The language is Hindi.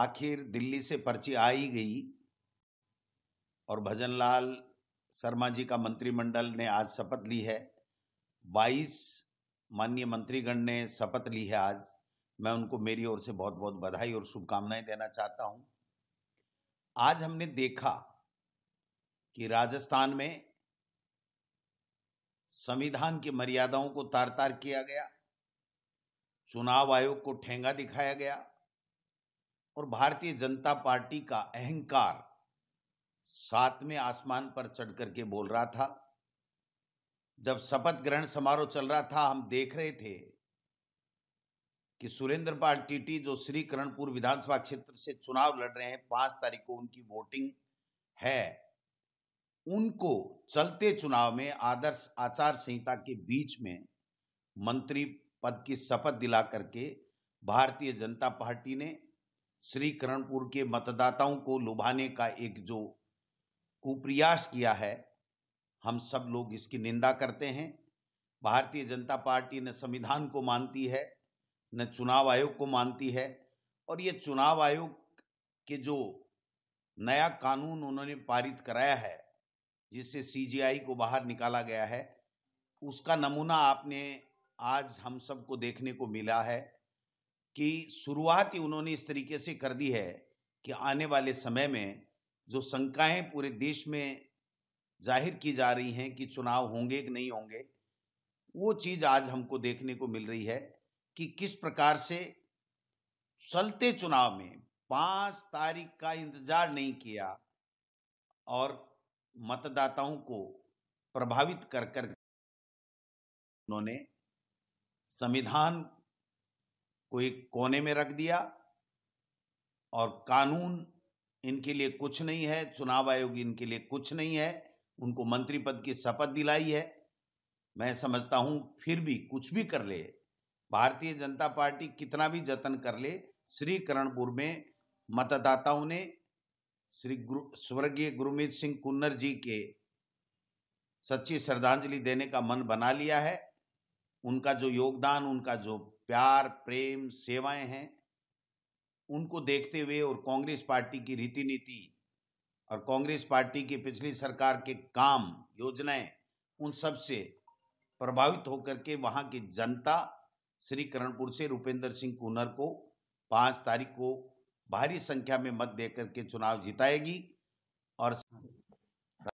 आखिर दिल्ली से पर्ची आ ही गई और भजनलाल शर्मा जी का मंत्रिमंडल ने आज शपथ ली है 22 माननीय मंत्रीगण ने शपथ ली है आज मैं उनको मेरी ओर से बहुत बहुत बधाई और शुभकामनाएं देना चाहता हूं आज हमने देखा कि राजस्थान में संविधान की मर्यादाओं को तार तार किया गया चुनाव आयोग को ठेंगा दिखाया गया और भारतीय जनता पार्टी का अहंकार सातवें आसमान पर चढ़ करके बोल रहा था जब शपथ ग्रहण समारोह चल रहा था हम देख रहे थे कि सुरेंद्र पाल टीटी जो श्री करणपुर विधानसभा क्षेत्र से चुनाव लड़ रहे हैं पांच तारीख को उनकी वोटिंग है उनको चलते चुनाव में आदर्श आचार संहिता के बीच में मंत्री पद की शपथ दिला करके भारतीय जनता पार्टी ने श्री करणपुर के मतदाताओं को लुभाने का एक जो कुप्रयास किया है हम सब लोग इसकी निंदा करते हैं भारतीय जनता पार्टी न संविधान को मानती है न चुनाव आयोग को मानती है और ये चुनाव आयोग के जो नया कानून उन्होंने पारित कराया है जिससे सीजीआई को बाहर निकाला गया है उसका नमूना आपने आज हम सबको देखने को मिला है कि शुरुआत ही उन्होंने इस तरीके से कर दी है कि आने वाले समय में जो शंकाएं पूरे देश में जाहिर की जा रही हैं कि चुनाव होंगे कि नहीं होंगे वो चीज़ आज हमको देखने को मिल रही है कि किस प्रकार से चलते चुनाव में पाँच तारीख का इंतजार नहीं किया और मतदाताओं को प्रभावित कर कर उन्होंने संविधान को एक कोने में रख दिया और कानून इनके लिए कुछ नहीं है चुनाव आयोग इनके लिए कुछ नहीं है उनको मंत्री पद की शपथ दिलाई है मैं समझता हूं फिर भी कुछ भी कर ले भारतीय जनता पार्टी कितना भी जतन कर ले श्री करणपुर में मतदाताओं ने श्री गुरु स्वर्गीय गुरुमीत सिंह कुन्नर जी के सच्ची श्रद्धांजलि देने का मन बना लिया है उनका जो योगदान उनका जो प्यार प्रेम सेवाएं हैं उनको देखते हुए और कांग्रेस पार्टी की रीति नीति और कांग्रेस पार्टी की पिछली सरकार के काम योजनाएं उन सब से प्रभावित होकर के वहां की जनता श्री करणपुर से रुपेंद्र सिंह कुनर को पाँच तारीख को भारी संख्या में मत देकर के चुनाव जिताएगी और